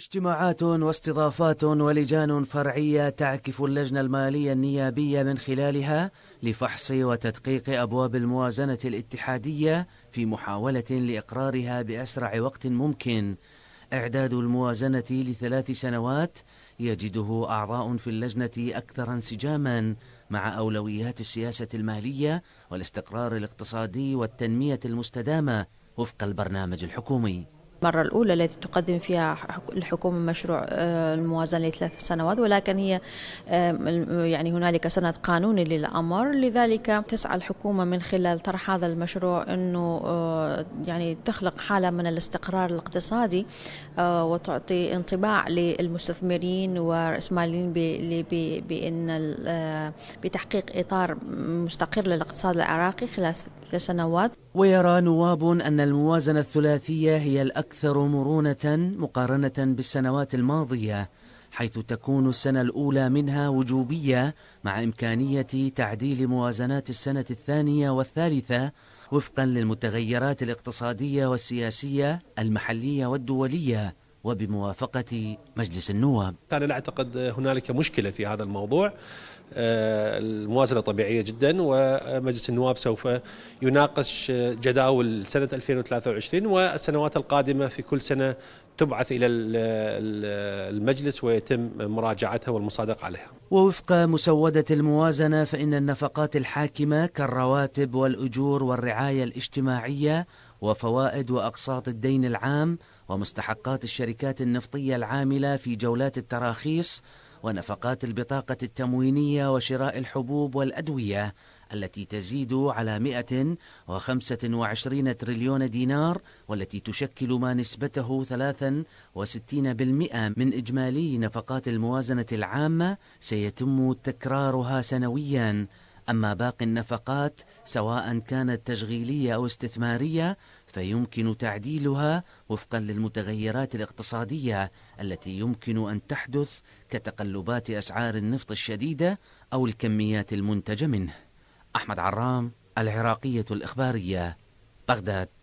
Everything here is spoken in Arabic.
اجتماعات واستضافات ولجان فرعية تعكف اللجنة المالية النيابية من خلالها لفحص وتدقيق أبواب الموازنة الاتحادية في محاولة لإقرارها بأسرع وقت ممكن إعداد الموازنة لثلاث سنوات يجده أعضاء في اللجنة أكثر انسجاما مع أولويات السياسة المالية والاستقرار الاقتصادي والتنمية المستدامة وفق البرنامج الحكومي المرة الأولى التي تقدم فيها الحكومة مشروع آه، الموازنة لثلاث سنوات ولكن هي آه، يعني هنالك سند قانوني للأمر لذلك تسعى الحكومة من خلال طرح هذا المشروع أنه آه، يعني تخلق حالة من الاستقرار الاقتصادي وتعطي انطباع للمستثمرين والرأسماليين بأن بتحقيق إطار مستقر للاقتصاد العراقي خلال ثلاث سنوات ويرى نواب أن الموازنة الثلاثية هي الأكثر أكثر مرونة مقارنة بالسنوات الماضية حيث تكون السنة الأولى منها وجوبية مع إمكانية تعديل موازنات السنة الثانية والثالثة وفقا للمتغيرات الاقتصادية والسياسية المحلية والدولية وبموافقة مجلس النواب كان لا أعتقد هنالك مشكلة في هذا الموضوع آه، الموازنة طبيعية جدا ومجلس النواب سوف يناقش جداول سنة 2023 والسنوات القادمة في كل سنة تبعث إلى المجلس ويتم مراجعتها والمصادقة عليها ووفق مسودة الموازنة فإن النفقات الحاكمة كالرواتب والأجور والرعاية الاجتماعية وفوائد وأقساط الدين العام ومستحقات الشركات النفطية العاملة في جولات التراخيص ونفقات البطاقة التموينية وشراء الحبوب والأدوية التي تزيد على 125 تريليون دينار والتي تشكل ما نسبته 63% من إجمالي نفقات الموازنة العامة سيتم تكرارها سنوياً أما باقي النفقات سواء كانت تشغيلية أو استثمارية فيمكن تعديلها وفقا للمتغيرات الاقتصادية التي يمكن أن تحدث كتقلبات أسعار النفط الشديدة أو الكميات المنتجة منه. أحمد عرام العراقية الإخبارية بغداد